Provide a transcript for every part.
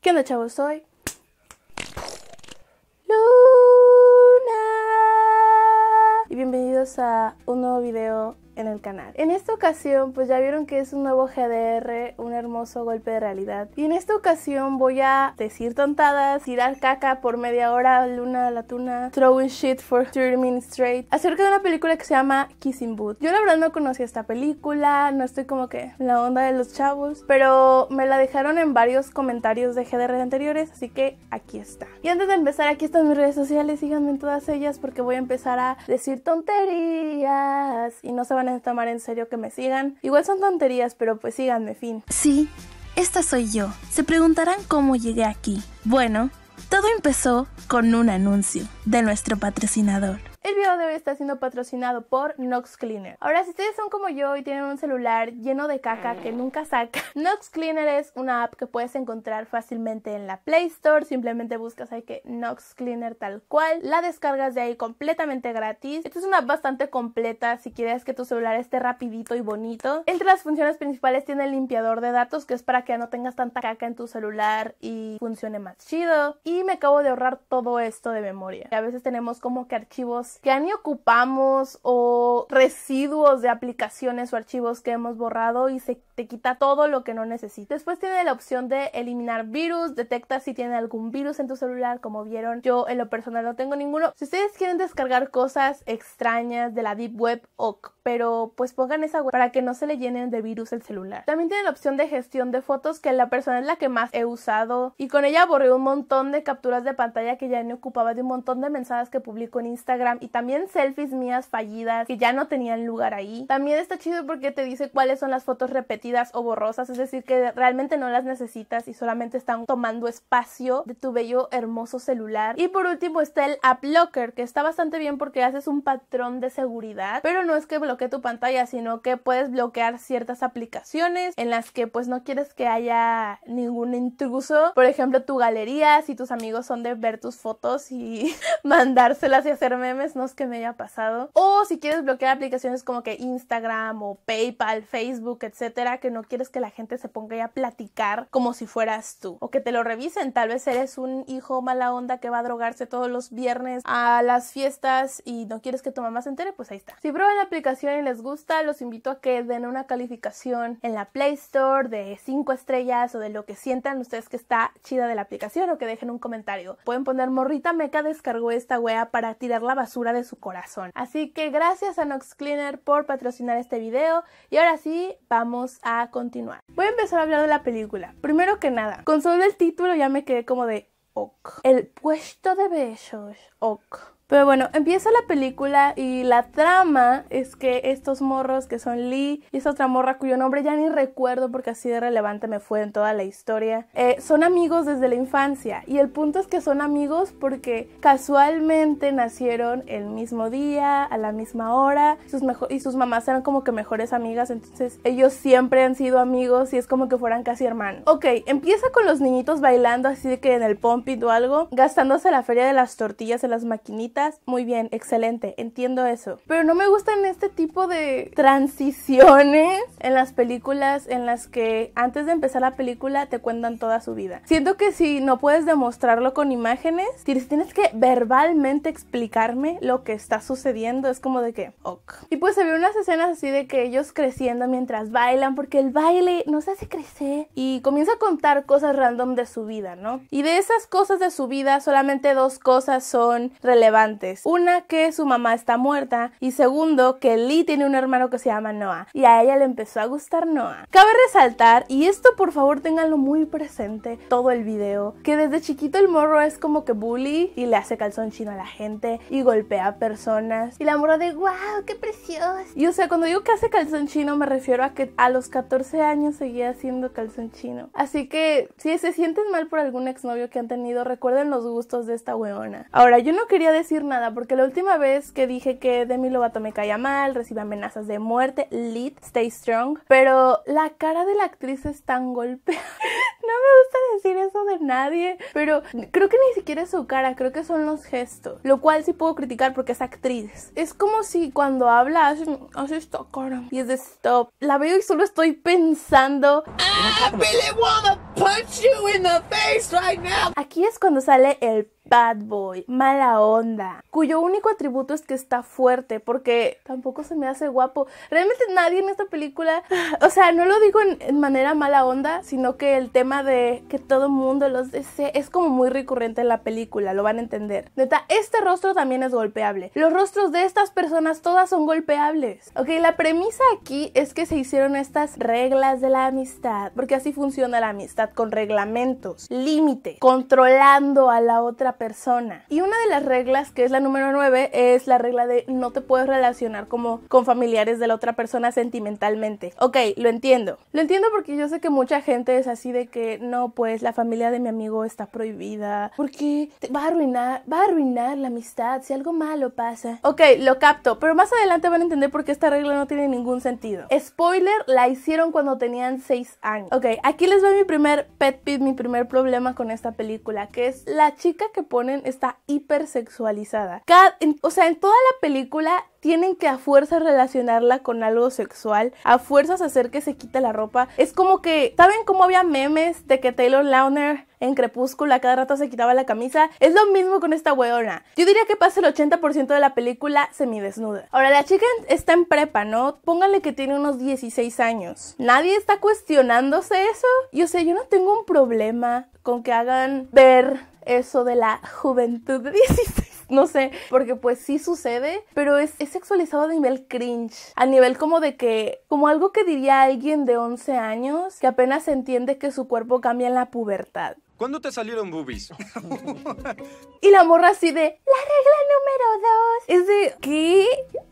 ¿Qué onda, chavos? Soy Luna. Y bienvenidos a un nuevo video en el canal. En esta ocasión pues ya vieron que es un nuevo GDR, un hermoso golpe de realidad. Y en esta ocasión voy a decir tontadas, tirar caca por media hora, luna, la tuna, throwing shit for 30 minutes straight, acerca de una película que se llama Kissing Booth. Yo la verdad no conocía esta película, no estoy como que la onda de los chavos, pero me la dejaron en varios comentarios de GDR anteriores, así que aquí está. Y antes de empezar, aquí están mis redes sociales, síganme en todas ellas porque voy a empezar a decir tonterías y no se van tomar en serio que me sigan. Igual son tonterías, pero pues síganme, fin. Sí, esta soy yo. Se preguntarán cómo llegué aquí. Bueno, todo empezó con un anuncio de nuestro patrocinador. El video de hoy está siendo patrocinado por Nox Cleaner. Ahora, si ustedes son como yo y tienen un celular lleno de caca que nunca saca, Nox Cleaner es una app que puedes encontrar fácilmente en la Play Store. Simplemente buscas ahí que Nox Cleaner tal cual. La descargas de ahí completamente gratis. Esta es una app bastante completa si quieres que tu celular esté rapidito y bonito. Entre las funciones principales tiene el limpiador de datos que es para que no tengas tanta caca en tu celular y funcione más chido. Y me acabo de ahorrar todo esto de memoria. A veces tenemos como que archivos que ni ocupamos o residuos de aplicaciones o archivos que hemos borrado y se te quita todo lo que no necesitas. Después tiene la opción de eliminar virus, detecta si tiene algún virus en tu celular, como vieron, yo en lo personal no tengo ninguno. Si ustedes quieren descargar cosas extrañas de la deep web, o, pero pues pongan esa web para que no se le llenen de virus el celular. También tiene la opción de gestión de fotos, que la persona es la que más he usado y con ella borré un montón de capturas de pantalla que ya no ocupaba de un montón de mensajes que publico en Instagram también selfies mías fallidas que ya no tenían lugar ahí. También está chido porque te dice cuáles son las fotos repetidas o borrosas, es decir, que realmente no las necesitas y solamente están tomando espacio de tu bello hermoso celular. Y por último está el App Locker, que está bastante bien porque haces un patrón de seguridad, pero no es que bloquee tu pantalla, sino que puedes bloquear ciertas aplicaciones en las que pues no quieres que haya ningún intruso. Por ejemplo, tu galería, si tus amigos son de ver tus fotos y mandárselas y hacer memes no es que me haya pasado. O si quieres bloquear aplicaciones como que Instagram o PayPal, Facebook, etcétera, que no quieres que la gente se ponga a platicar como si fueras tú o que te lo revisen. Tal vez eres un hijo mala onda que va a drogarse todos los viernes a las fiestas y no quieres que tu mamá se entere, pues ahí está. Si prueban la aplicación y les gusta, los invito a que den una calificación en la Play Store de 5 estrellas o de lo que sientan ustedes que está chida de la aplicación o que dejen un comentario. Pueden poner morrita meca descargó esta wea para tirar la basura de su corazón. Así que gracias a Nox Cleaner por patrocinar este video y ahora sí vamos a continuar. Voy a empezar a hablar de la película. Primero que nada, con solo el título ya me quedé como de ok. El puesto de besos, ok. Pero bueno, empieza la película y la trama es que estos morros que son Lee y esa otra morra cuyo nombre ya ni recuerdo porque así de relevante me fue en toda la historia, eh, son amigos desde la infancia y el punto es que son amigos porque casualmente nacieron el mismo día, a la misma hora sus y sus mamás eran como que mejores amigas, entonces ellos siempre han sido amigos y es como que fueran casi hermanos. Ok, empieza con los niñitos bailando así que en el pumpit o algo, gastándose la feria de las tortillas en las maquinitas muy bien, excelente, entiendo eso. Pero no me gustan este tipo de transiciones en las películas en las que antes de empezar la película te cuentan toda su vida. Siento que si no puedes demostrarlo con imágenes, tienes que verbalmente explicarme lo que está sucediendo. Es como de que, ok. Y pues se ve unas escenas así de que ellos creciendo mientras bailan, porque el baile no se hace crecer y comienza a contar cosas random de su vida, ¿no? Y de esas cosas de su vida, solamente dos cosas son relevantes una, que su mamá está muerta. Y segundo, que Lee tiene un hermano que se llama Noah. Y a ella le empezó a gustar Noah. Cabe resaltar, y esto por favor ténganlo muy presente todo el video, que desde chiquito el morro es como que bully y le hace calzón chino a la gente y golpea a personas. Y la morra de, wow, qué precioso. Y o sea, cuando digo que hace calzón chino me refiero a que a los 14 años seguía haciendo calzón chino. Así que si se sienten mal por algún exnovio que han tenido, recuerden los gustos de esta weona. Ahora, yo no quería decir nada, porque la última vez que dije que Demi Lovato me caía mal, recibe amenazas de muerte, lit, stay strong, pero la cara de la actriz es tan golpeada. no me gusta decir eso de nadie, pero creo que ni siquiera es su cara, creo que son los gestos, lo cual sí puedo criticar porque es actriz. Es como si cuando habla hace, hace esta cara y es de stop. La veo y solo estoy pensando. Aquí es cuando sale el bad boy, mala onda, cuyo único atributo es que está fuerte, porque tampoco se me hace guapo. Realmente nadie en esta película, o sea, no lo digo en, manera mala onda, sino que el tema de que todo mundo los desee es como muy recurrente en la película, lo van a entender. Neta, este rostro también es golpeable. Los rostros de estas personas todas son golpeables. Ok, la premisa aquí es que se hicieron estas reglas de la amistad, porque así funciona la amistad, con reglamentos, límite, controlando a la otra persona. Y una de las reglas, que es la número 9, es la regla de no te puedes relacionar como con familiares de la otra persona sentimentalmente. Ok, lo entiendo. Lo entiendo porque yo sé que mucha gente es así de que no, pues la familia de mi amigo está prohibida, porque va a arruinar, va a arruinar la amistad si algo malo pasa. Ok, lo capto, pero más adelante van a entender por qué esta regla no tiene ningún sentido. Spoiler, la hicieron cuando tenían 6 años. Ok, aquí les va mi primer pet peeve, mi primer problema con esta película, que es la chica que ponen está hipersexualizada. o sea, en toda la película tienen que a fuerza relacionarla con algo sexual, a fuerzas hacer que se quite la ropa. Es como que, ¿saben cómo había memes de que Taylor Launer en Crepúscula cada rato se quitaba la camisa? Es lo mismo con esta weona. Yo diría que pasa el 80% de la película semidesnuda. Ahora, la chica está en prepa, ¿no? Pónganle que tiene unos 16 años. Nadie está cuestionándose eso. Yo sea, yo no tengo un problema con que hagan ver eso de la juventud de 16 no sé, porque pues sí sucede, pero es, es, sexualizado a nivel cringe, a nivel como de que, como algo que diría alguien de 11 años que apenas entiende que su cuerpo cambia en la pubertad. ¿Cuándo te salieron boobies? y la morra así de, la regla número dos. Es de, ¿qué?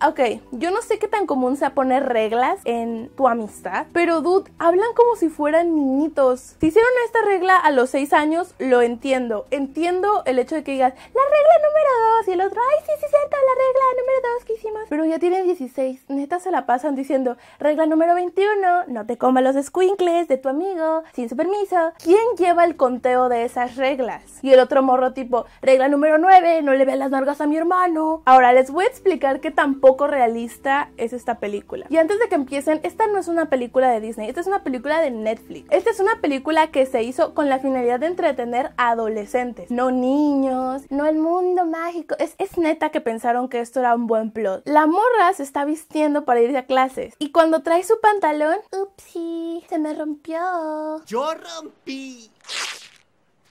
Ok, yo no sé qué tan común sea poner reglas en tu amistad, pero dude, hablan como si fueran niñitos. Si hicieron esta regla a los seis años, lo entiendo. Entiendo el hecho de que digas, la regla número dos, y el otro, ay, sí, sí, cierto, la regla número dos que hicimos. Pero ya tienen 16, neta se la pasan diciendo, regla número 21, no te comas los squinkles de tu amigo, sin su permiso. ¿Quién lleva el conteo? de esas reglas. Y el otro morro tipo, regla número 9, no le vean las nargas a mi hermano. Ahora les voy a explicar que tan poco realista es esta película. Y antes de que empiecen, esta no es una película de Disney, esta es una película de Netflix. Esta es una película que se hizo con la finalidad de entretener a adolescentes, no niños, no el mundo mágico. Es, neta que pensaron que esto era un buen plot. La morra se está vistiendo para ir a clases y cuando trae su pantalón, upsí, se me rompió. Yo rompí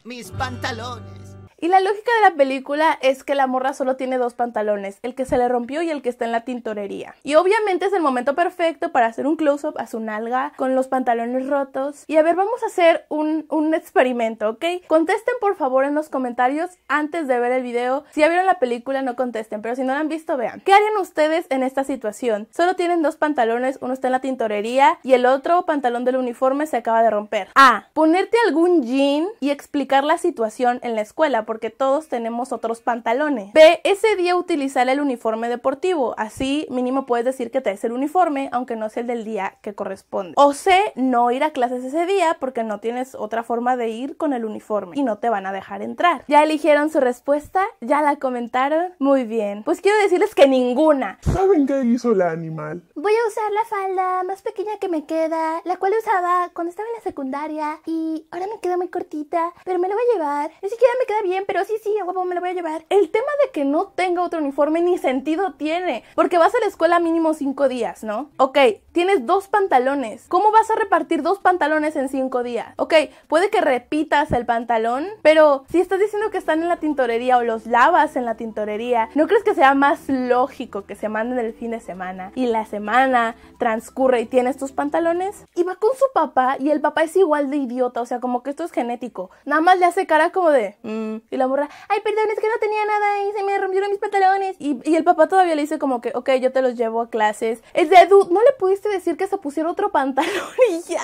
mis pantalones. Y la lógica de la película es que la morra solo tiene dos pantalones, el que se le rompió y el que está en la tintorería. Y obviamente es el momento perfecto para hacer un close-up a su nalga con los pantalones rotos. Y a ver, vamos a hacer un, experimento, ¿ok? Contesten por favor en los comentarios antes de ver el video. Si ya vieron la película, no contesten, pero si no la han visto, vean. ¿Qué harían ustedes en esta situación? Solo tienen dos pantalones, uno está en la tintorería y el otro pantalón del uniforme se acaba de romper. A. Ponerte algún jean y explicar la situación en la escuela porque todos tenemos otros pantalones. B. Ese día utilizar el uniforme deportivo. Así mínimo puedes decir que traes el uniforme, aunque no es el del día que corresponde. O C. No ir a clases ese día porque no tienes otra forma de ir con el uniforme y no te van a dejar entrar. ¿Ya eligieron su respuesta? ¿Ya la comentaron? Muy bien. Pues quiero decirles que ninguna. ¿Saben qué hizo la animal? Voy a usar la falda más pequeña que me queda, la cual usaba cuando estaba en la secundaria y ahora me queda muy cortita, pero me la voy a llevar. Ni siquiera me queda bien pero sí, sí, guapo, me lo voy a llevar. El tema de que no tenga otro uniforme ni sentido tiene, porque vas a la escuela mínimo cinco días, ¿no? Ok, tienes dos pantalones. ¿Cómo vas a repartir dos pantalones en cinco días? Ok, puede que repitas el pantalón, pero si estás diciendo que están en la tintorería o los lavas en la tintorería, ¿no crees que sea más lógico que se manden el fin de semana y la semana transcurre y tienes tus pantalones? Y va con su papá y el papá es igual de idiota, o sea, como que esto es genético. Nada más le hace cara como de, mm, y la morra, ay, perdón, es que no tenía nada y se me rompieron mis pantalones. Y, el papá todavía le dice como que, ok, yo te los llevo a clases. Es de, edu, no le pudiste decir que se pusiera otro pantalón y ya.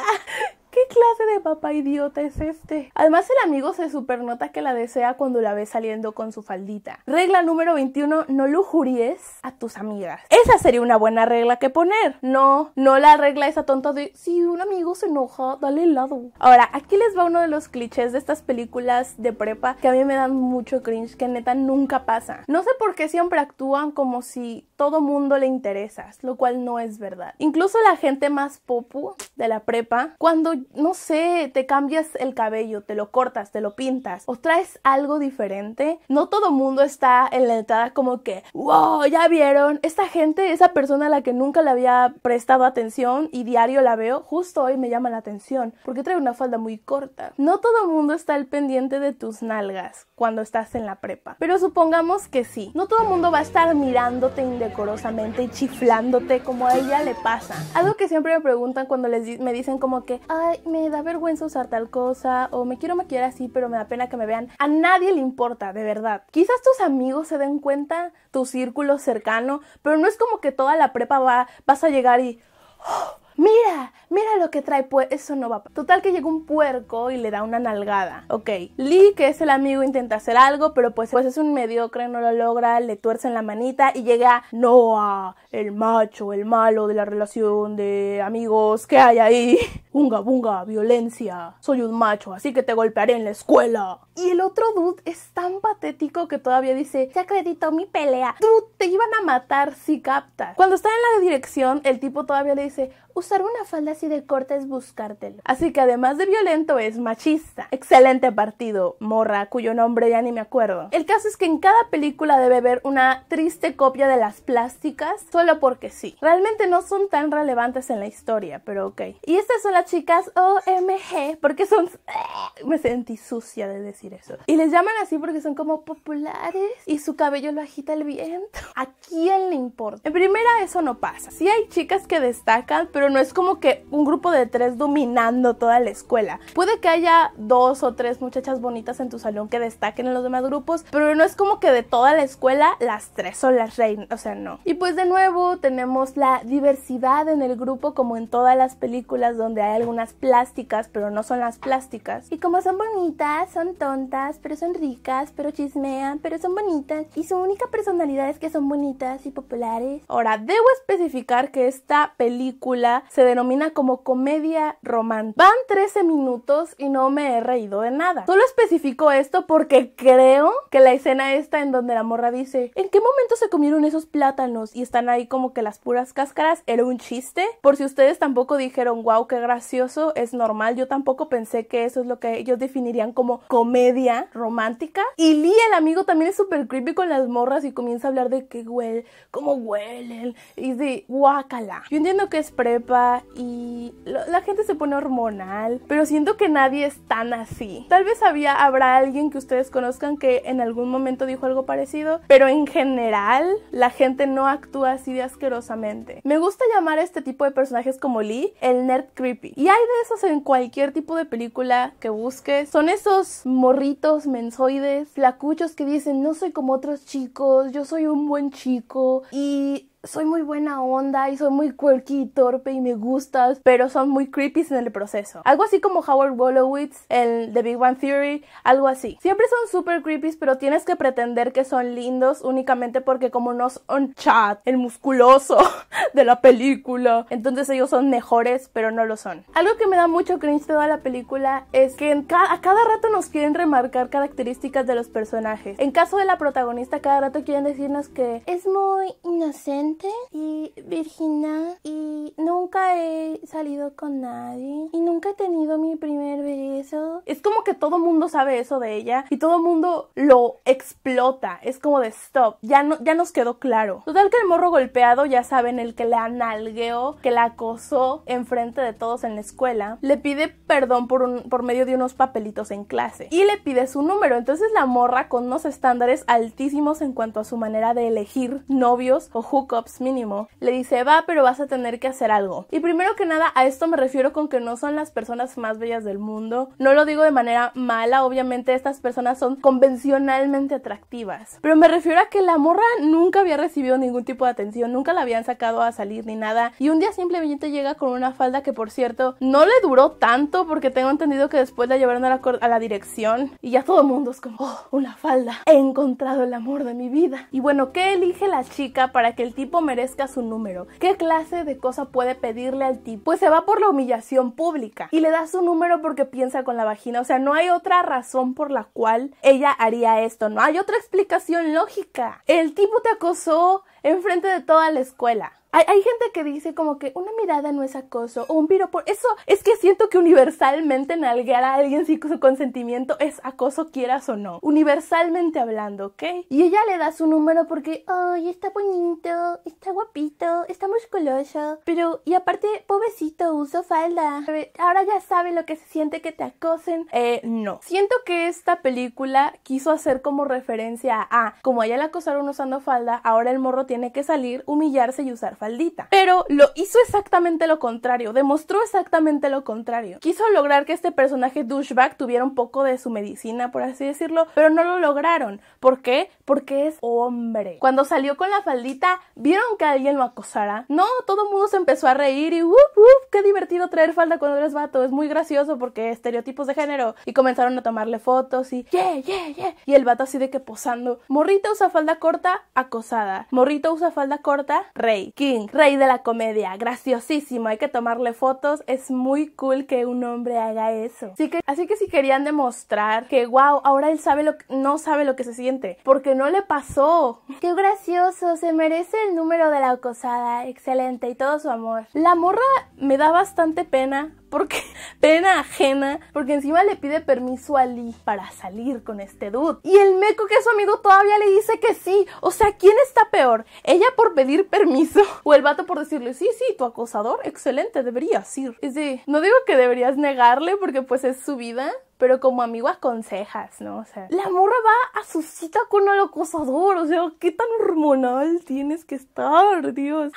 ¿qué clase de papá idiota es este? Además, el amigo se supernota que la desea cuando la ve saliendo con su faldita. Regla número 21, no lujuries a tus amigas. Esa sería una buena regla que poner. No, no la regla esa tonta de si un amigo se enoja, dale el lado. Ahora, aquí les va uno de los clichés de estas películas de prepa que a mí me dan mucho cringe, que neta nunca pasa. No sé por qué siempre actúan como si todo mundo le interesas, lo cual no es verdad. Incluso la gente más popu de la prepa, cuando no sé, te cambias el cabello, te lo cortas, te lo pintas o traes algo diferente. No todo mundo está en la entrada como que, wow, ya vieron, esta gente, esa persona a la que nunca le había prestado atención y diario la veo, justo hoy me llama la atención porque trae una falda muy corta. No todo mundo está al pendiente de tus nalgas cuando estás en la prepa, pero supongamos que sí. No todo mundo va a estar mirándote indecorosamente y chiflándote como a ella le pasa. Algo que siempre me preguntan cuando les me dicen como que, ay, me da vergüenza usar tal cosa o me quiero maquillar así, pero me da pena que me vean. A nadie le importa, de verdad. Quizás tus amigos se den cuenta, tu círculo cercano, pero no es como que toda la prepa va, vas a llegar y... ¡Oh! mira, mira lo que trae, pues eso no va. Total que llega un puerco y le da una nalgada. Ok, Lee, que es el amigo, intenta hacer algo, pero pues, pues es un mediocre, no lo logra, le en la manita y llega Noah, el macho, el malo de la relación de amigos que hay ahí. Bunga, bunga, violencia. Soy un macho, así que te golpearé en la escuela. Y el otro dude es tan patético que todavía dice, se acreditó mi pelea. Dude, te iban a matar si captas. Cuando está en la dirección, el tipo todavía le dice, una falda así de corta es buscártelo. Así que además de violento es machista. Excelente partido, morra, cuyo nombre ya ni me acuerdo. El caso es que en cada película debe ver una triste copia de las plásticas, solo porque sí. Realmente no son tan relevantes en la historia, pero ok. Y estas son las chicas OMG, porque son... Me sentí sucia de decir eso. Y les llaman así porque son como populares y su cabello lo agita el viento. ¿A quién le importa? En primera eso no pasa. Sí hay chicas que destacan, pero no es como que un grupo de tres dominando toda la escuela. Puede que haya dos o tres muchachas bonitas en tu salón que destaquen en los demás grupos, pero no es como que de toda la escuela las tres son las reinas, o sea, no. Y pues de nuevo tenemos la diversidad en el grupo como en todas las películas donde hay algunas plásticas, pero no son las plásticas. Y como son bonitas, son tontas, pero son ricas, pero chismean, pero son bonitas. Y su única personalidad es que son bonitas y populares. Ahora, debo especificar que esta película se denomina como comedia romántica. Van 13 minutos y no me he reído de nada. Solo especifico esto porque creo que la escena esta en donde la morra dice, ¿en qué momento se comieron esos plátanos? Y están ahí como que las puras cáscaras, era un chiste. Por si ustedes tampoco dijeron, wow, qué gracioso, es normal. Yo tampoco pensé que eso es lo que ellos definirían como comedia romántica. Y Lee, el amigo, también es súper creepy con las morras y comienza a hablar de qué huele, cómo huelen, y de guácala. Yo entiendo que es prepa y la gente se pone hormonal, pero siento que nadie es tan así. Tal vez habrá alguien que ustedes conozcan que en algún momento dijo algo parecido, pero en general la gente no actúa así de asquerosamente. Me gusta llamar a este tipo de personajes como Lee el nerd creepy. Y hay de esos en cualquier tipo de película que busques. Son esos morritos mensoides, flacuchos que dicen no soy como otros chicos, yo soy un buen chico. Y soy muy buena onda y soy muy quirky y torpe y me gustas, pero son muy creepy en el proceso. Algo así como Howard Wolowitz en The Big Bang Theory, algo así. Siempre son súper creepy, pero tienes que pretender que son lindos únicamente porque como no son chat el musculoso de la película, entonces ellos son mejores, pero no lo son. Algo que me da mucho cringe toda la película es que a cada rato nos quieren remarcar características de los personajes. En caso de la protagonista, cada rato quieren decirnos que es muy inocente y virgina y nunca he salido con nadie y nunca he tenido mi primer beso. Es como que todo mundo sabe eso de ella y todo mundo lo explota. Es como de stop, ya, no, ya nos quedó claro. Total que el morro golpeado, ya saben, el que la analgueó que la acosó enfrente de todos en la escuela, le pide perdón por, por medio de unos papelitos en clase y le pide su número. Entonces la morra con unos estándares altísimos en cuanto a su manera de elegir novios o hookups mínimo, le dice, va, pero vas a tener que hacer algo. Y primero que nada, a esto me refiero con que no son las personas más bellas del mundo. No lo digo de manera mala, obviamente estas personas son convencionalmente atractivas. Pero me refiero a que la morra nunca había recibido ningún tipo de atención, nunca la habían sacado a salir ni nada. Y un día simplemente llega con una falda que, por cierto, no le duró tanto porque tengo entendido que después la llevaron a la, dirección y ya todo el mundo es como, oh, una falda. He encontrado el amor de mi vida. Y bueno, ¿qué elige la chica para que el tipo merezca su número. ¿Qué clase de cosa puede pedirle al tipo? Pues se va por la humillación pública y le da su número porque piensa con la vagina. O sea, no hay otra razón por la cual ella haría esto. No hay otra explicación lógica. El tipo te acosó enfrente de toda la escuela. Hay, gente que dice como que una mirada no es acoso o un por Eso es que siento que universalmente nalguear a alguien sin su consentimiento es acoso, quieras o no. Universalmente hablando, ¿ok? Y ella le da su número porque, ay, está bonito, está guapito, está musculoso. Pero, y aparte, pobrecito, uso falda. Ahora ya sabe lo que se siente que te acosen. Eh, no. Siento que esta película quiso hacer como referencia a, como a la acosaron usando falda, ahora el morro tiene que salir, humillarse y usar faldita. Pero lo hizo exactamente lo contrario, demostró exactamente lo contrario. Quiso lograr que este personaje douchebag tuviera un poco de su medicina, por así decirlo, pero no lo lograron. ¿Por qué? Porque es hombre. Cuando salió con la faldita, ¿vieron que alguien lo acosara? No, todo el mundo se empezó a reír y ¡Uf, uf! ¡Qué divertido traer falda cuando eres vato! Es muy gracioso porque estereotipos de género. Y comenzaron a tomarle fotos y ¡Yeah, yeah, yeah! Y el vato así de que posando. Morrita usa falda corta, acosada. Morrita usa falda corta, rey rey de la comedia, graciosísimo, hay que tomarle fotos, es muy cool que un hombre haga eso. Así que, así que si querían demostrar que, wow, ahora él sabe lo, no sabe lo que se siente, porque no le pasó. Qué gracioso, se merece el número de la acosada, excelente, y todo su amor. La morra me da bastante pena porque pena ajena, porque encima le pide permiso a Lee para salir con este dude. Y el meco que es su amigo todavía le dice que sí. O sea, ¿quién está peor? ¿Ella por pedir permiso? ¿O el vato por decirle, sí, sí, tu acosador? Excelente, deberías ir. Es de, no digo que deberías negarle porque pues es su vida, pero como amigo aconsejas, ¿no? O sea, la morra va a su cita con el acosador, o sea, qué tan hormonal tienes que estar, Dios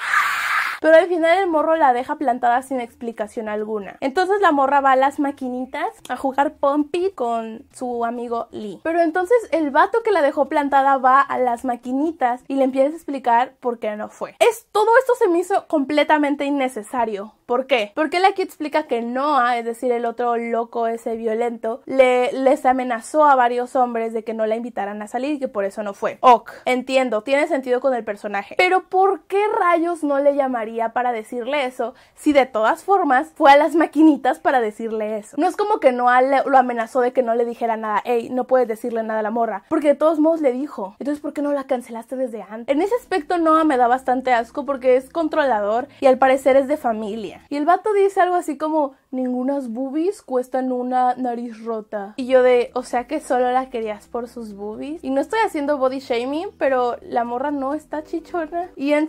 pero al final el morro la deja plantada sin explicación alguna. Entonces la morra va a las maquinitas a jugar Pompi con su amigo Lee. Pero entonces el vato que la dejó plantada va a las maquinitas y le empieza a explicar por qué no fue. Es, todo esto se me hizo completamente innecesario. ¿Por qué? Porque la aquí explica que Noah, es decir, el otro loco ese violento, le, les amenazó a varios hombres de que no la invitaran a salir y que por eso no fue. Ok, entiendo, tiene sentido con el personaje. Pero ¿por qué rayos no le llamaría? para decirle eso si de todas formas fue a las maquinitas para decirle eso? No es como que no lo amenazó de que no le dijera nada, Ey, no puedes decirle nada a la morra, porque de todos modos le dijo. Entonces, ¿por qué no la cancelaste desde antes? En ese aspecto Noah me da bastante asco porque es controlador y al parecer es de familia. Y el vato dice algo así como, ningunas boobies cuestan una nariz rota. Y yo de, o sea que solo la querías por sus boobies. Y no estoy haciendo body shaming, pero la morra no está chichona. Y en,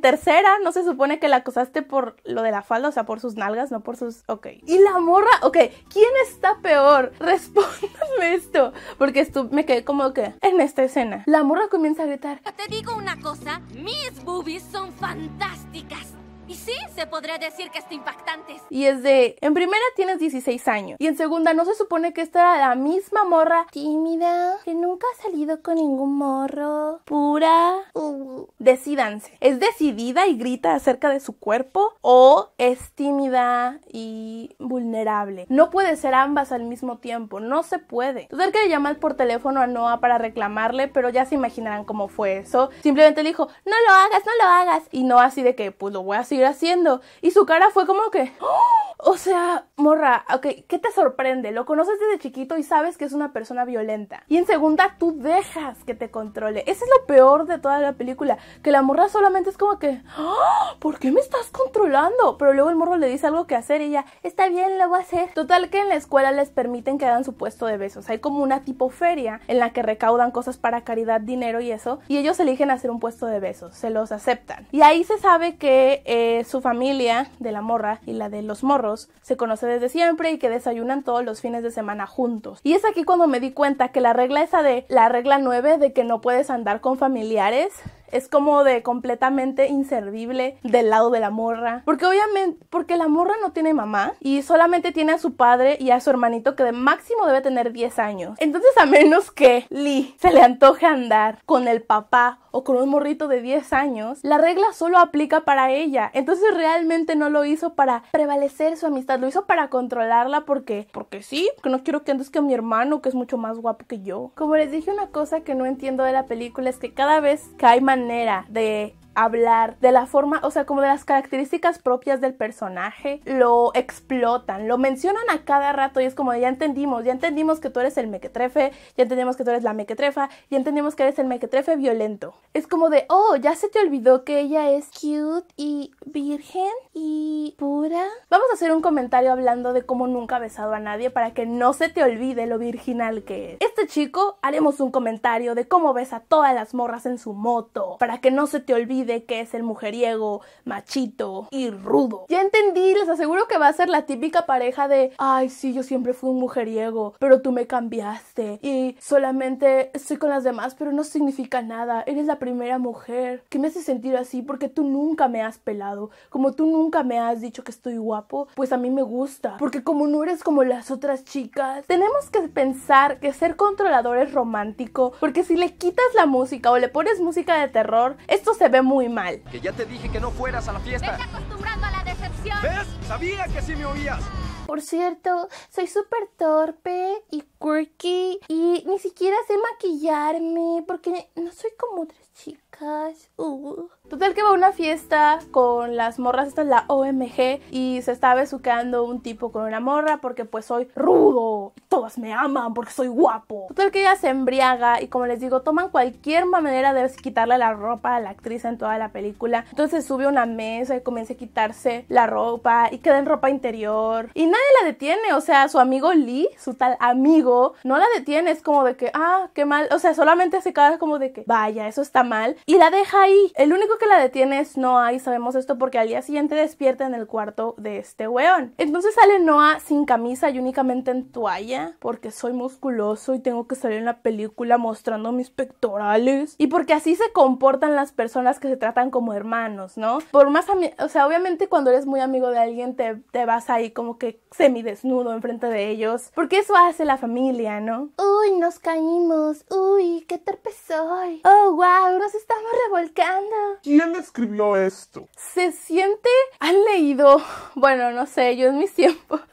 tercera, no se supone que la acosaste por lo de la falda, o sea, por sus nalgas, no por sus... Ok. Y la morra, ok, ¿quién está peor? Respóndame esto, porque esto me quedé como que en esta escena. La morra comienza a gritar. Te digo una cosa, mis boobies son fantásticas y sí, se podría decir que está impactante Y es de, en primera tienes 16 años. Y en segunda, ¿no se supone que esta era la misma morra tímida? Que nunca ha salido con ningún morro. Pura. Uh. Decídanse. ¿Es decidida y grita acerca de su cuerpo? ¿O es tímida y vulnerable? No puede ser ambas al mismo tiempo. No se puede. Entonces que le por teléfono a Noah para reclamarle, pero ya se imaginarán cómo fue eso. Simplemente dijo, no lo hagas, no lo hagas. Y Noah así de que, pues lo voy a seguir haciendo. Y su cara fue como que, o sea, morra, ok, ¿qué te sorprende? Lo conoces desde chiquito y sabes que es una persona violenta. Y en segunda, tú dejas que te controle. Ese es lo peor de toda la película, que la morra solamente es como que, ¡Oh! ¿por qué me estás controlando? Pero luego el morro le dice algo que hacer y ella, está bien, lo voy a hacer. Total que en la escuela les permiten que hagan su puesto de besos. Hay como una tipo feria en la que recaudan cosas para caridad, dinero y eso. Y ellos eligen hacer un puesto de besos, se los aceptan. Y ahí se sabe que... Eh, su familia de la morra y la de los morros se conoce desde siempre y que desayunan todos los fines de semana juntos. Y es aquí cuando me di cuenta que la regla esa de la regla 9 de que no puedes andar con familiares es como de completamente inservible del lado de la morra. Porque obviamente, porque la morra no tiene mamá y solamente tiene a su padre y a su hermanito que de máximo debe tener 10 años. Entonces, a menos que Lee se le antoje andar con el papá o con un morrito de 10 años, la regla solo aplica para ella. Entonces, realmente no lo hizo para prevalecer su amistad, lo hizo para controlarla porque, porque sí, que no quiero que andes que mi hermano, que es mucho más guapo que yo. Como les dije, una cosa que no entiendo de la película es que cada vez que hay manera de hablar de la forma, o sea, como de las características propias del personaje, lo explotan, lo mencionan a cada rato y es como, ya entendimos, ya entendimos que tú eres el mequetrefe, ya entendimos que tú eres la mequetrefa, ya entendimos que eres el mequetrefe violento. Es como de, oh, ya se te olvidó que ella es cute y virgen y pura. Vamos a hacer un comentario hablando de cómo nunca ha besado a nadie para que no se te olvide lo virginal que es. Este chico, haremos un comentario de cómo besa a todas las morras en su moto, para que no se te olvide de que es el mujeriego, machito y rudo. Ya entendí, les aseguro que va a ser la típica pareja de, ay, sí, yo siempre fui un mujeriego, pero tú me cambiaste y solamente estoy con las demás, pero no significa nada, eres la primera mujer que me hace sentir así porque tú nunca me has pelado, como tú nunca me has dicho que estoy guapo, pues a mí me gusta, porque como no eres como las otras chicas, tenemos que pensar que ser controlador es romántico, porque si le quitas la música o le pones música de terror, esto se ve muy mal. Que ya te dije que no fueras a la fiesta. Vete acostumbrando a la decepción. ¿Ves? Sabía que sí me oías. Por cierto, soy súper torpe y quirky y ni siquiera sé maquillarme porque no soy como otras chicas. Uh. Total que va a una fiesta con las morras, esta es la OMG, y se está besuqueando un tipo con una morra porque pues soy rudo, todas me aman porque soy guapo. Total que ella se embriaga y como les digo, toman cualquier manera de quitarle la ropa a la actriz en toda la película. Entonces sube a una mesa y comienza a quitarse la ropa y queda en ropa interior. Y nadie la detiene, o sea, su amigo Lee, su tal amigo, no la detiene, es como de que, ah, qué mal, o sea, solamente se queda como de que, vaya, eso está mal y la deja ahí. El único que la detiene es Noah y sabemos esto porque al día siguiente despierta en el cuarto de este weón. Entonces sale Noah sin camisa y únicamente en toalla porque soy musculoso y tengo que salir en la película mostrando mis pectorales y porque así se comportan las personas que se tratan como hermanos, ¿no? Por más, o sea, obviamente cuando eres muy amigo de alguien te, vas ahí como que semidesnudo enfrente de ellos porque eso hace la familia, ¿no? Uy, nos caímos, uy, qué torpe soy, oh, wow, nos está estamos revolcando. ¿Quién escribió esto? Se siente... ¿Han leído? Bueno, no sé, yo es mis tiempos.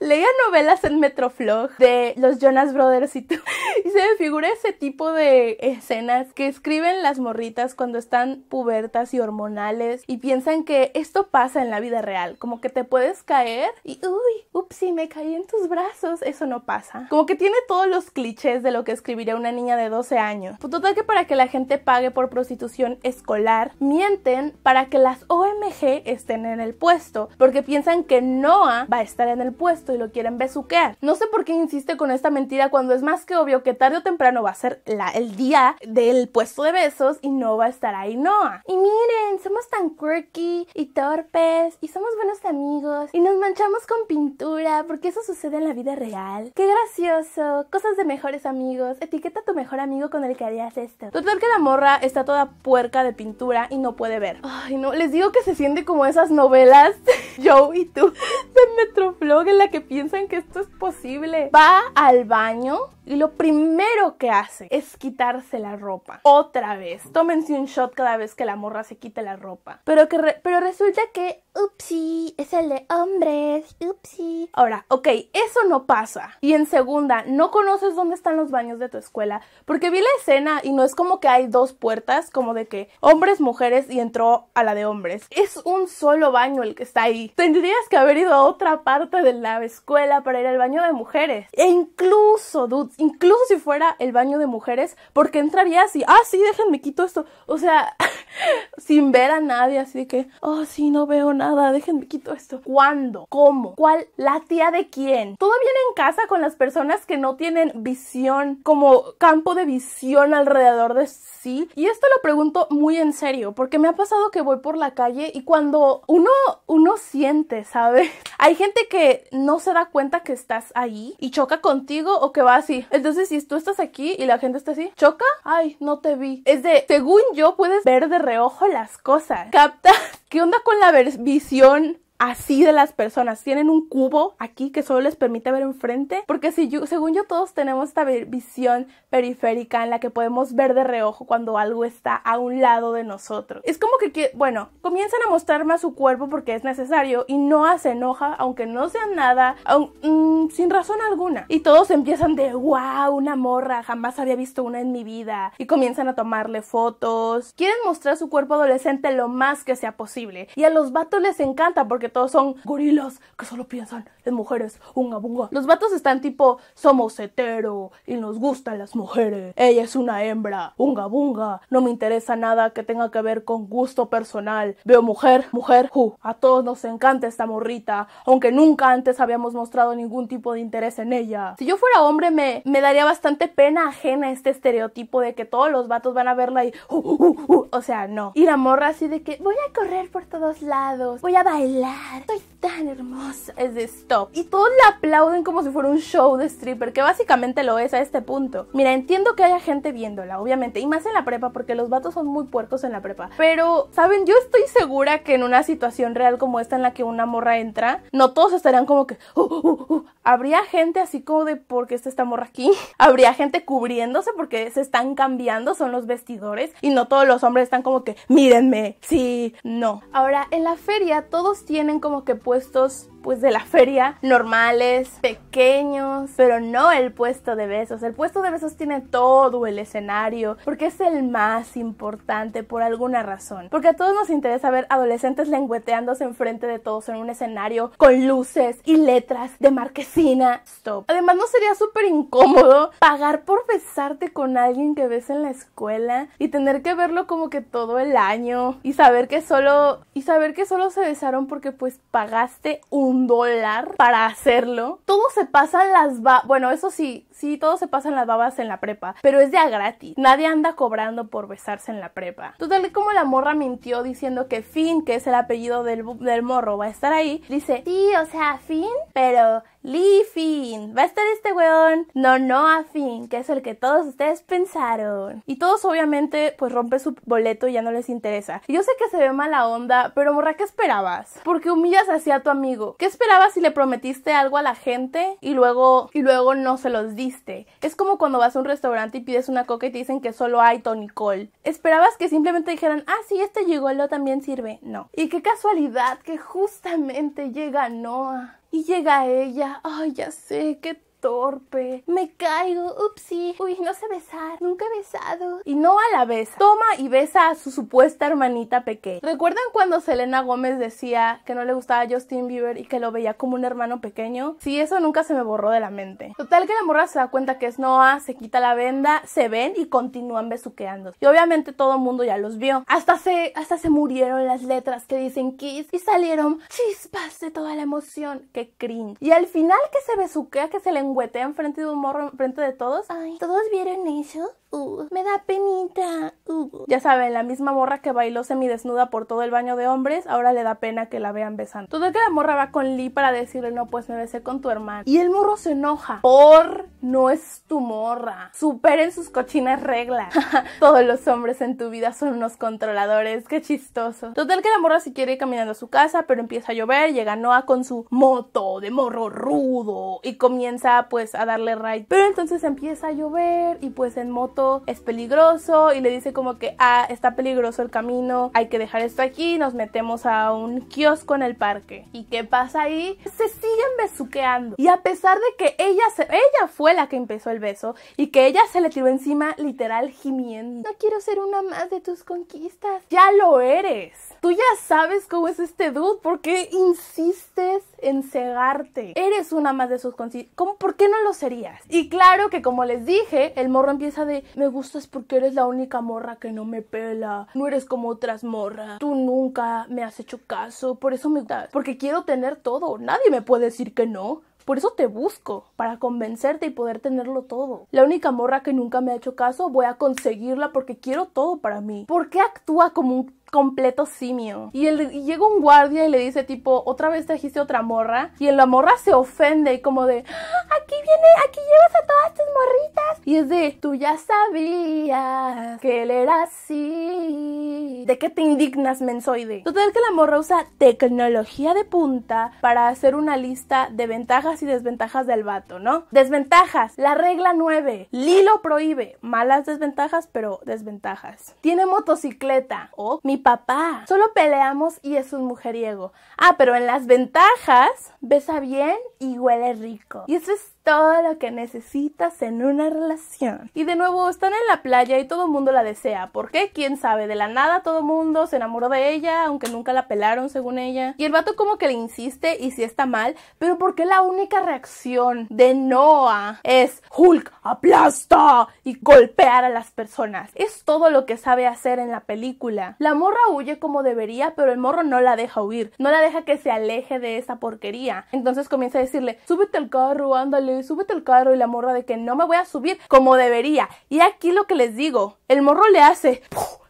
Leía novelas en Metroflog de los Jonas Brothers y, tú y se me figura ese tipo de escenas que escriben las morritas cuando están pubertas y hormonales y piensan que esto pasa en la vida real, como que te puedes caer y uy, y me caí en tus brazos, eso no pasa. Como que tiene todos los clichés de lo que escribiría una niña de 12 años. Pues total que para que la gente pague por prostitución escolar, mienten para que las OMG estén en el puesto, porque piensan que Noah va a estar en el puesto y lo quieren besuquear. No sé por qué insiste con esta mentira cuando es más que obvio que tarde o temprano va a ser el día del puesto de besos y no va a estar ahí Noah. Y miren, somos tan quirky y torpes y somos buenos amigos y nos manchamos con pintura porque eso sucede en la vida real. Qué gracioso, cosas de mejores amigos, etiqueta a tu mejor amigo con el que harías esto. Total que la morra está toda puerca de pintura y no puede ver. Ay no, les digo que se siente como esas novelas Joe y tú de Metroflog en la que piensan que esto es posible. Va al baño y lo primero que hace es quitarse la ropa. Otra vez. Tómense un shot cada vez que la morra se quite la ropa. Pero, que pero resulta que, upsi, es el de hombres, upsi. Ahora, ok, eso no pasa. Y en segunda, no conoces dónde están los baños de tu escuela. Porque vi la escena y no es como que hay dos puertas, como de que hombres, mujeres y entró a la de hombres. Es un solo baño el que está ahí. Tendrías que haber ido a otra parte de la escuela para ir al baño de mujeres. E incluso, dudes, incluso si fuera el baño de mujeres, porque entraría así, ah, sí, déjenme quito esto, o sea, sin ver a nadie, así de que, oh, sí, no veo nada, déjenme quito esto. ¿Cuándo? ¿Cómo? ¿Cuál? ¿La tía de quién? Todo viene en casa con las personas que no tienen visión, como campo de visión alrededor de sí. Y esto lo pregunto muy en serio, porque me ha pasado que voy por la calle y cuando uno, uno siente, ¿sabe? Hay gente que no se da cuenta que estás ahí y choca contigo o que va así entonces, si tú estás aquí y la gente está así, choca, ay, no te vi. Es de, según yo, puedes ver de reojo las cosas. Capta. ¿Qué onda con la visión así de las personas. Tienen un cubo aquí que solo les permite ver enfrente, porque si yo, según yo todos tenemos esta visión periférica en la que podemos ver de reojo cuando algo está a un lado de nosotros. Es como que, bueno, comienzan a mostrar más su cuerpo porque es necesario y no se enoja, aunque no sea nada, mm, sin razón alguna. Y todos empiezan de, wow, una morra, jamás había visto una en mi vida. Y comienzan a tomarle fotos. Quieren mostrar su cuerpo adolescente lo más que sea posible. Y a los vatos les encanta porque todos son gorilas que solo piensan en mujeres, unga bunga. Los vatos están tipo, somos hetero y nos gustan las mujeres. Ella es una hembra, unga bunga. No me interesa nada que tenga que ver con gusto personal. Veo mujer, mujer, A todos nos encanta esta morrita, aunque nunca antes habíamos mostrado ningún tipo de interés en ella. Si yo fuera hombre, me, me daría bastante pena ajena este estereotipo de que todos los vatos van a verla y, uh, uh, uh, o sea, no. Y la morra así de que voy a correr por todos lados, voy a bailar bad. I tan hermosa es de Stop. Y todos la aplauden como si fuera un show de stripper, que básicamente lo es a este punto. Mira, entiendo que haya gente viéndola, obviamente, y más en la prepa, porque los vatos son muy puertos en la prepa. Pero, ¿saben? Yo estoy segura que en una situación real como esta en la que una morra entra, no todos estarían como que... Oh, oh, oh, Habría gente así como de, ¿por qué está esta morra aquí? Habría gente cubriéndose porque se están cambiando, son los vestidores, y no todos los hombres están como que, mírenme, sí, no. Ahora, en la feria todos tienen como que puestos pues de la feria, normales, pequeños, pero no el puesto de besos. El puesto de besos tiene todo el escenario porque es el más importante por alguna razón. Porque a todos nos interesa ver adolescentes lengüeteándose enfrente de todos en un escenario con luces y letras de marquesina. Stop. Además, ¿no sería súper incómodo pagar por besarte con alguien que ves en la escuela y tener que verlo como que todo el año y saber que solo y saber que solo se besaron porque pues pagaste un dólar para hacerlo. Todos se pasan las babas. Bueno, eso sí, sí, todos se pasan las babas en la prepa, pero es ya gratis. Nadie anda cobrando por besarse en la prepa. Total, como la morra mintió diciendo que Finn, que es el apellido del, del morro, va a estar ahí, dice: Sí, o sea, Finn, pero Lee Finn. Va a estar este weón No, Noah Finn, que es el que todos ustedes pensaron. Y todos obviamente pues rompe su boleto y ya no les interesa. yo sé que se ve mala onda, pero morra, ¿qué esperabas? Porque humillas así a tu amigo. ¿Qué esperabas si le prometiste algo a la gente y luego y luego no se los diste? Es como cuando vas a un restaurante y pides una coca y te dicen que solo hay Cole. Esperabas que simplemente dijeran, "Ah, sí, este gigolo también sirve." No. Y qué casualidad que justamente llega Noah y llega ella, ay, ya sé, qué torpe, me caigo, upsí, uy, no sé besar, nunca he besado. Y no a la besa, toma y besa a su supuesta hermanita pequeña. ¿Recuerdan cuando Selena Gómez decía que no le gustaba Justin Bieber y que lo veía como un hermano pequeño? Sí, eso nunca se me borró de la mente. Total que la morra se da cuenta que es Noah, se quita la venda, se ven y continúan besuqueando. Y obviamente todo el mundo ya los vio. Hasta se, hasta se murieron las letras que dicen Kiss y salieron chispas de toda la emoción. ¡Qué cringe! Y al final que se besuquea, que se le lengüetea enfrente de un morro, enfrente de todos. Ay, ¿todos vieron eso? Uh, me da penita. Uh, uh. Ya saben, la misma morra que bailó semidesnuda por todo el baño de hombres, ahora le da pena que la vean besando. Total que la morra va con Lee para decirle, no, pues me besé con tu hermano. Y el morro se enoja. Por no es tu morra. Superen sus cochinas reglas. Todos los hombres en tu vida son unos controladores. Qué chistoso. Total que la morra se quiere ir caminando a su casa, pero empieza a llover. Llega Noah con su moto de morro rudo y comienza pues a darle ride. Pero entonces empieza a llover y pues en moto es peligroso y le dice como que, ah, está peligroso el camino, hay que dejar esto aquí, nos metemos a un kiosco en el parque. ¿Y qué pasa ahí? Se siguen besuqueando. Y a pesar de que ella, se, ella fue la que empezó el beso y que ella se le tiró encima literal gimiendo. No quiero ser una más de tus conquistas. Ya lo eres. Tú ya sabes cómo es este dude, ¿por qué insistes en cegarte? Eres una más de sus ¿Cómo, ¿Por qué no lo serías? Y claro que como les dije, el morro empieza de me gustas porque eres la única morra que no me pela, no eres como otras morras, tú nunca me has hecho caso, por eso me gusta, porque quiero tener todo, nadie me puede decir que no. Por eso te busco, para convencerte y poder tenerlo todo. La única morra que nunca me ha hecho caso, voy a conseguirla porque quiero todo para mí. ¿Por qué actúa como un completo simio. Y, el, llega un guardia y le dice tipo, otra vez trajiste otra morra. Y la morra se ofende Y como de, ¡Ah, aquí viene, aquí llevas a todas tus morritas. Y es de, tú ya sabías que él era así. ¿De qué te indignas, mensoide? Total que la morra usa tecnología de punta para hacer una lista de ventajas y desventajas del vato, ¿no? Desventajas, la regla 9. Lilo prohíbe. Malas desventajas, pero desventajas. Tiene motocicleta. Oh, mi papá. Solo peleamos y es un mujeriego. Ah, pero en las ventajas besa bien y huele rico. Y eso es todo lo que necesitas en una relación. Y de nuevo, están en la playa y todo el mundo la desea. ¿Por qué? ¿Quién sabe? De la nada todo el mundo se enamoró de ella, aunque nunca la pelaron según ella. Y el vato como que le insiste y si está mal, pero ¿por qué la única reacción de Noah es Hulk aplasta y golpear a las personas? Es todo lo que sabe hacer en la película. La morra huye como debería, pero el morro no la deja huir, no la deja que se aleje de esa porquería. Entonces comienza a decirle, súbete al carro, ándale, y súbete el carro y la morra de que no me voy a subir como debería. Y aquí lo que les digo, el morro le hace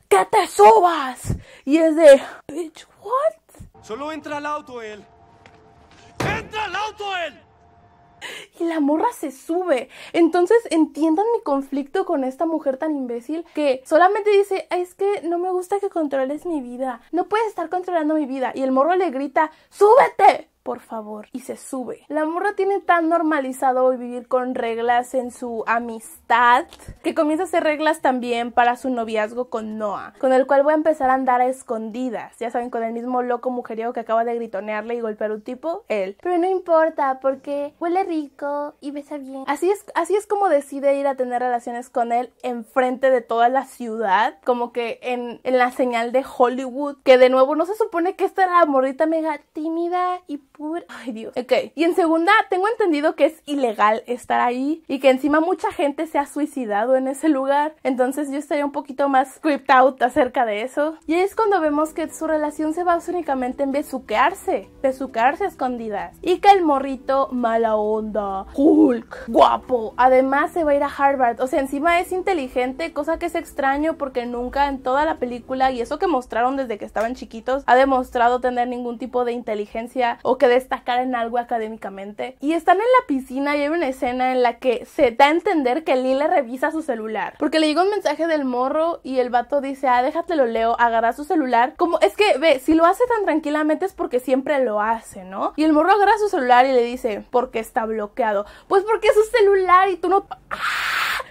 ¡Que te subas! Y es de bitch, what? Solo entra al auto él. ¡Entra al auto él! Y la morra se sube. Entonces entiendan mi conflicto con esta mujer tan imbécil que solamente dice, es que no me gusta que controles mi vida. No puedes estar controlando mi vida. Y el morro le grita, súbete por favor. Y se sube. La morra tiene tan normalizado vivir con reglas en su amistad que comienza a hacer reglas también para su noviazgo con Noah, con el cual voy a empezar a andar a escondidas. Ya saben, con el mismo loco mujeriego que acaba de gritonearle y golpear un tipo, él. Pero no importa porque huele rico y besa bien. Así es, así es como decide ir a tener relaciones con él enfrente de toda la ciudad, como que en, en la señal de Hollywood, que de nuevo no se supone que esta era la morrita mega tímida y Ay, Dios. Ok. Y en segunda, tengo entendido que es ilegal estar ahí y que encima mucha gente se ha suicidado en ese lugar. Entonces yo estaría un poquito más script out acerca de eso. Y es cuando vemos que su relación se basa únicamente en besuquearse, besuquearse a escondidas. Y que el morrito mala onda, Hulk, guapo. Además se va a ir a Harvard. O sea, encima es inteligente, cosa que es extraño porque nunca en toda la película y eso que mostraron desde que estaban chiquitos ha demostrado tener ningún tipo de inteligencia o que destacar en algo académicamente. Y están en la piscina y hay una escena en la que se da a entender que Lila revisa su celular. Porque le llega un mensaje del morro y el vato dice, ah, déjatelo leo, agarra su celular. Como, es que, ve, si lo hace tan tranquilamente es porque siempre lo hace, ¿no? Y el morro agarra su celular y le dice, porque está bloqueado. Pues porque es su celular y tú no... ¡ah!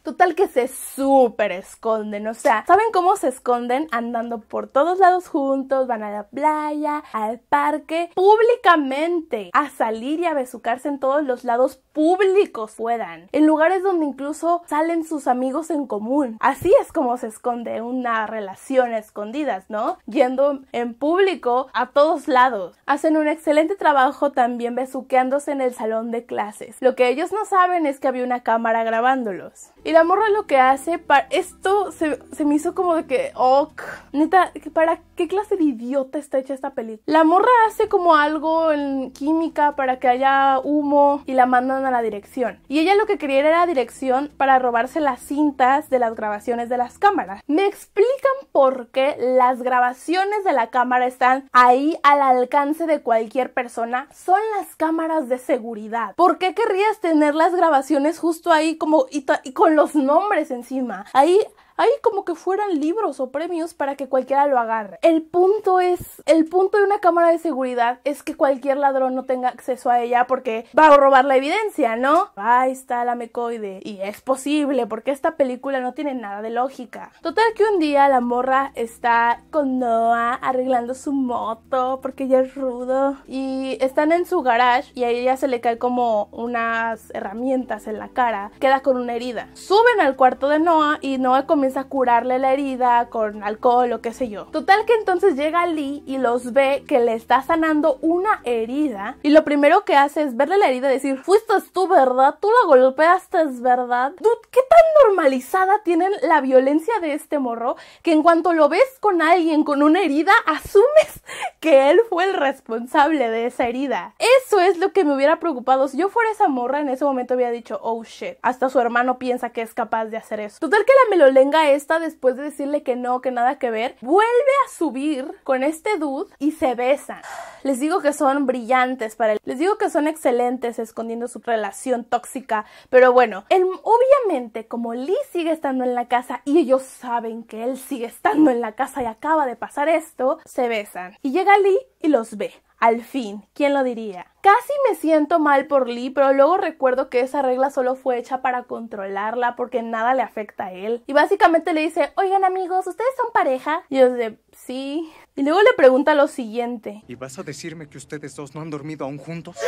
Total que se súper esconden, o sea, ¿saben cómo se esconden? Andando por todos lados juntos, van a la playa, al parque, públicamente a salir y a besucarse en todos los lados públicos puedan, en lugares donde incluso salen sus amigos en común. Así es como se esconde una relación escondidas, ¿no? Yendo en público a todos lados. Hacen un excelente trabajo también besuqueándose en el salón de clases. Lo que ellos no saben es que había una cámara grabándolos. Y la morra lo que hace, para esto se, se me hizo como de que, ok, neta, ¿para qué clase de idiota está hecha esta película? La morra hace como algo en química para que haya humo y la mandan a la dirección. Y ella lo que quería era la dirección para robarse las cintas de las grabaciones de las cámaras. Me explican por qué las grabaciones de la cámara están ahí al alcance de cualquier persona. Son las cámaras de seguridad. ¿Por qué querrías tener las grabaciones justo ahí como y con los nombres encima? Ahí hay como que fueran libros o premios para que cualquiera lo agarre. El punto es, el punto de una cámara de seguridad es que cualquier ladrón no tenga acceso a ella porque va a robar la evidencia, ¿no? Ahí está la mecoide. Y es posible porque esta película no tiene nada de lógica. Total que un día la morra está con Noah arreglando su moto porque ella es rudo y están en su garage y a ella se le cae como unas herramientas en la cara. Queda con una herida. Suben al cuarto de Noah y Noah comienza a curarle la herida con alcohol o qué sé yo. Total que entonces llega Lee y los ve que le está sanando una herida y lo primero que hace es verle la herida y decir, fuiste tú, ¿verdad? Tú la golpeaste, ¿verdad? ¿qué tan normalizada tienen la violencia de este morro que en cuanto lo ves con alguien con una herida, asumes que él fue el responsable de esa herida? Eso es lo que me hubiera preocupado. Si yo fuera esa morra, en ese momento había dicho, oh shit, hasta su hermano piensa que es capaz de hacer eso. Total que la melolenga esta después de decirle que no, que nada que ver, vuelve a subir con este dude y se besan. Les digo que son brillantes para él. Les digo que son excelentes escondiendo su relación tóxica. Pero bueno, él, obviamente, como Lee sigue estando en la casa y ellos saben que él sigue estando en la casa y acaba de pasar esto, se besan. Y llega Lee y los ve. Al fin, ¿quién lo diría? Casi me siento mal por Lee, pero luego recuerdo que esa regla solo fue hecha para controlarla porque nada le afecta a él. Y básicamente le dice, oigan amigos, ¿ustedes son pareja? Y yo de, sí. Y luego le pregunta lo siguiente. ¿Y vas a decirme que ustedes dos no han dormido aún juntos?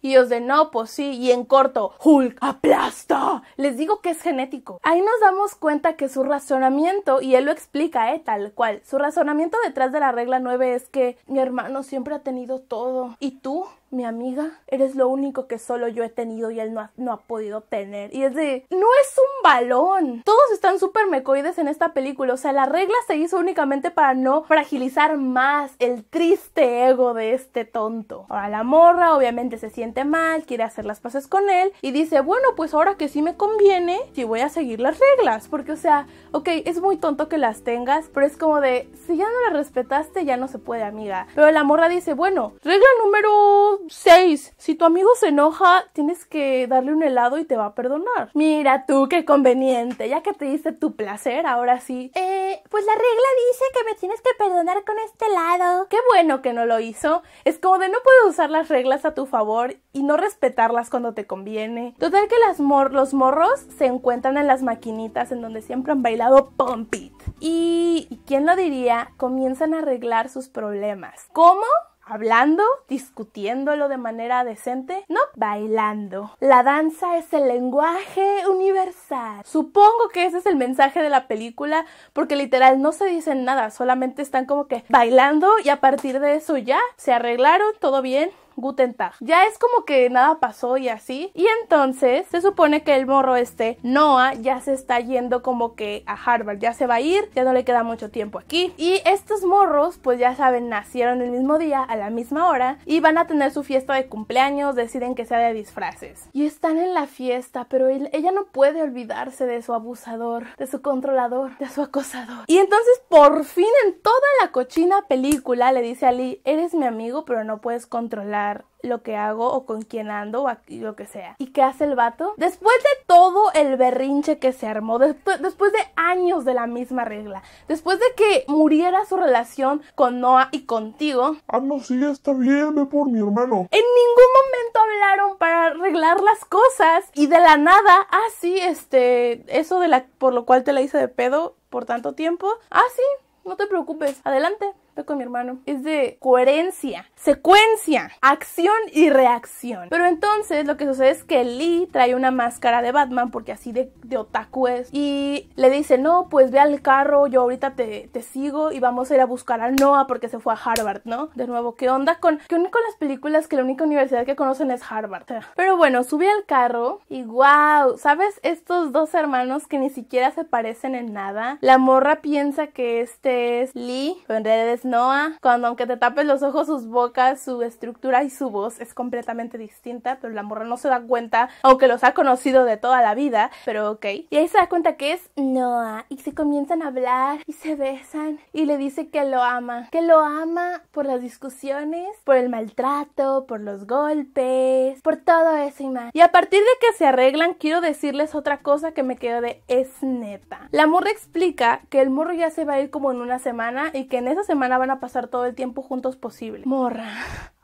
Y os de no, pues sí, y en corto, Hulk aplasta. Les digo que es genético. Ahí nos damos cuenta que su razonamiento, y él lo explica, eh, tal cual, su razonamiento detrás de la regla 9 es que mi hermano siempre ha tenido todo. ¿Y tú? mi amiga, eres lo único que solo yo he tenido y él no ha, podido tener. Y es de, no es un balón. Todos están súper mecoides en esta película. O sea, la regla se hizo únicamente para no fragilizar más el triste ego de este tonto. Ahora la morra obviamente se siente mal, quiere hacer las paces con él y dice, bueno, pues ahora que sí me conviene, sí voy a seguir las reglas. Porque, o sea, ok, es muy tonto que las tengas, pero es como de, si ya no las respetaste, ya no se puede, amiga. Pero la morra dice, bueno, regla número seis. Si tu amigo se enoja, tienes que darle un helado y te va a perdonar. Mira tú, qué conveniente. Ya que te diste tu placer, ahora sí. Eh, pues la regla dice que me tienes que perdonar con este helado. Qué bueno que no lo hizo. Es como de no poder usar las reglas a tu favor y no respetarlas cuando te conviene. Total que las los morros se encuentran en las maquinitas en donde siempre han bailado Pump Y, ¿quién lo diría? Comienzan a arreglar sus problemas. ¿Cómo? hablando, discutiéndolo de manera decente, no bailando. La danza es el lenguaje universal. Supongo que ese es el mensaje de la película porque literal no se dicen nada, solamente están como que bailando y a partir de eso ya se arreglaron, todo bien, Guten Tag. Ya es como que nada pasó y así. Y entonces se supone que el morro este, Noah, ya se está yendo como que a Harvard. Ya se va a ir, ya no le queda mucho tiempo aquí. Y estos morros, pues ya saben, nacieron el mismo día, a la misma hora, y van a tener su fiesta de cumpleaños, deciden que sea de disfraces. Y están en la fiesta, pero ella no puede olvidarse de su abusador, de su controlador, de su acosador. Y entonces, por fin, en toda la cochina película, le dice a Lee, eres mi amigo, pero no puedes controlar lo que hago o con quién ando o lo que sea. ¿Y qué hace el vato? Después de todo el berrinche que se armó, después de años de la misma regla, después de que muriera su relación con Noah y contigo. Ah, no, sí, está bien, por mi hermano. En ningún momento hablaron para arreglar las cosas y de la nada, ah, sí, este, eso de la por lo cual te la hice de pedo por tanto tiempo. Ah, sí, no te preocupes, adelante con mi hermano, es de coherencia, secuencia, acción y reacción. Pero entonces lo que sucede es que Lee trae una máscara de Batman, porque así de, otaku es, y le dice, no, pues ve al carro, yo ahorita te, sigo y vamos a ir a buscar a Noah porque se fue a Harvard, ¿no? De nuevo, ¿qué onda con, qué con las películas que la única universidad que conocen es Harvard? Pero bueno, sube al carro y wow, ¿sabes? Estos dos hermanos que ni siquiera se parecen en nada. La morra piensa que este es Lee, pero en realidad Noa, pues, Noah, cuando aunque te tapes los ojos, sus bocas, su estructura y su voz es completamente distinta, pero la morra no se da cuenta, aunque los ha conocido de toda la vida, pero ok. Y ahí se da cuenta que es Noah y se comienzan a hablar y se besan y le dice que lo ama, que lo ama por las discusiones, por el maltrato, por los golpes, por todo eso y más. Y a partir de que se arreglan, quiero decirles otra cosa que me quedó de es neta. La morra explica que el morro ya se va a ir como en una semana y que en esa semana van a pasar todo el tiempo juntos posible. Morra.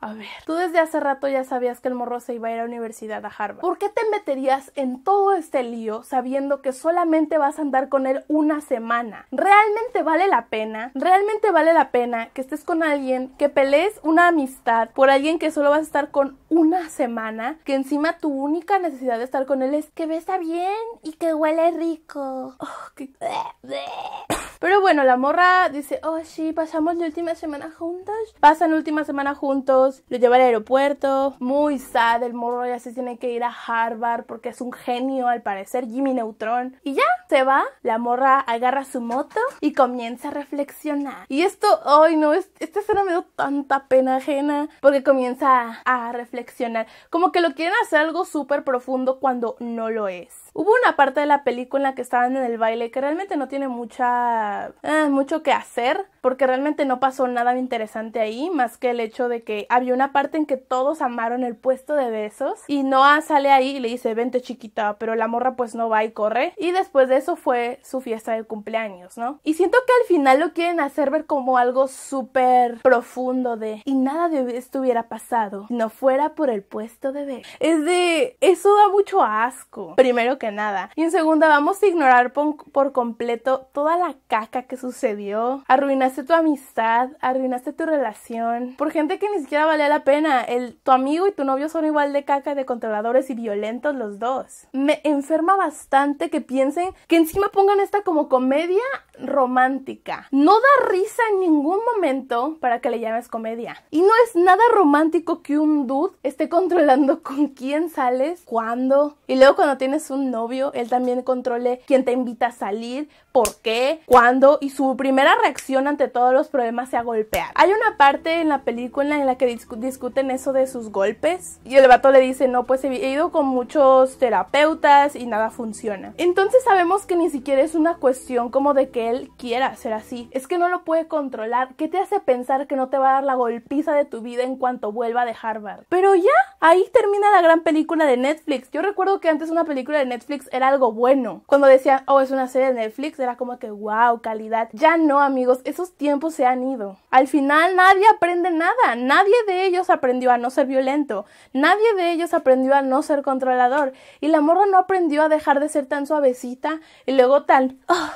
A ver, tú desde hace rato ya sabías que el morro se iba a ir a la universidad a Harvard. ¿Por qué te meterías en todo este lío sabiendo que solamente vas a andar con él una semana? ¿Realmente vale la pena? ¿Realmente vale la pena que estés con alguien, que pelees una amistad por alguien que solo vas a estar con una semana? Que encima tu única necesidad de estar con él es que besa bien y que huele rico. Oh, Pero bueno, la morra dice, oh sí, pasamos la última semana juntos. Pasan la última semana juntos, lo lleva al aeropuerto, muy sad, el morro ya se tiene que ir a Harvard porque es un genio al parecer, Jimmy Neutron. Y ya, se va, la morra agarra su moto y comienza a reflexionar. Y esto, ay no, es, esta escena me dio tanta pena ajena porque comienza a, a reflexionar. Como que lo quieren hacer algo súper profundo cuando no lo es. Hubo una parte de la película en la que estaban en el baile que realmente no tiene mucha eh, mucho que hacer porque realmente no pasó nada interesante ahí más que el hecho de que había una parte en que todos amaron el puesto de besos y Noah sale ahí y le dice vente chiquita pero la morra pues no va y corre y después de eso fue su fiesta de cumpleaños ¿no? Y siento que al final lo quieren hacer ver como algo súper profundo de y nada de esto hubiera pasado no fuera por el puesto de besos es de eso da mucho asco primero que nada, Y en segunda, vamos a ignorar por, completo toda la caca que sucedió. Arruinaste tu amistad, arruinaste tu relación. Por gente que ni siquiera valía la pena. El, tu amigo y tu novio son igual de caca, de controladores y violentos los dos. Me enferma bastante que piensen que encima pongan esta como comedia romántica. No da risa en ningún momento para que le llames comedia. Y no es nada romántico que un dude esté controlando con quién sales, cuándo. Y luego cuando tienes un novio, él también controle quién te invita a salir, por qué, cuándo y su primera reacción ante todos los problemas sea golpear. Hay una parte en la película en la que discuten eso de sus golpes y el vato le dice, no, pues he ido con muchos terapeutas y nada funciona. Entonces sabemos que ni siquiera es una cuestión como de que él quiera ser así, es que no lo puede controlar. ¿Qué te hace pensar que no te va a dar la golpiza de tu vida en cuanto vuelva de Harvard? Pero ya, ahí termina la gran película de Netflix. Yo recuerdo que antes una película de Netflix Netflix era algo bueno. Cuando decían, oh, es una serie de Netflix, era como que, wow, calidad. Ya no, amigos, esos tiempos se han ido. Al final nadie aprende nada. Nadie de ellos aprendió a no ser violento. Nadie de ellos aprendió a no ser controlador. Y la morra no aprendió a dejar de ser tan suavecita y luego tan... Ah,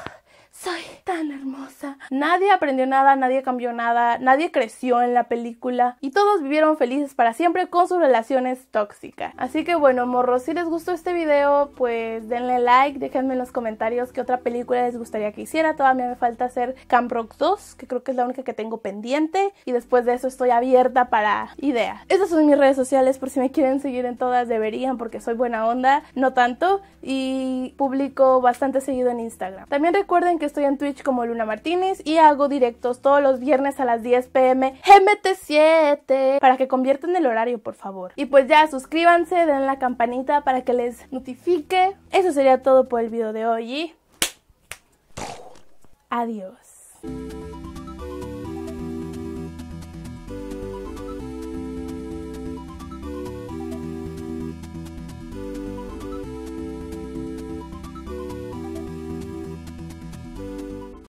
soy tan hermosa. Nadie aprendió nada, nadie cambió nada, nadie creció en la película y todos vivieron felices para siempre con sus relaciones tóxicas. Así que bueno, morros, si les gustó este video, pues denle like, déjenme en los comentarios qué otra película les gustaría que hiciera. Todavía me falta hacer Camp Rock 2, que creo que es la única que tengo pendiente y después de eso estoy abierta para ideas. Estas son mis redes sociales por si me quieren seguir en todas deberían porque soy buena onda, no tanto y publico bastante seguido en Instagram. También recuerden que estoy en Twitch como Luna Martínez y hago directos todos los viernes a las 10 pm GMT7 para que conviertan el horario, por favor. Y pues ya, suscríbanse, den la campanita para que les notifique. Eso sería todo por el video de hoy Adiós.